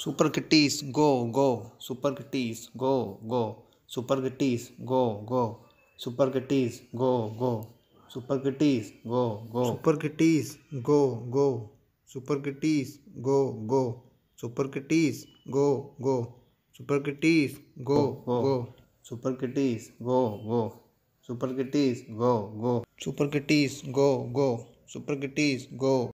super kitties go go super kitties go go super kitties go go super kitties go go super kitties go go super kitties go go super kitties go go super kitties go go super kitties go go super kitties go go super kitties go go super kitties go go super kitties go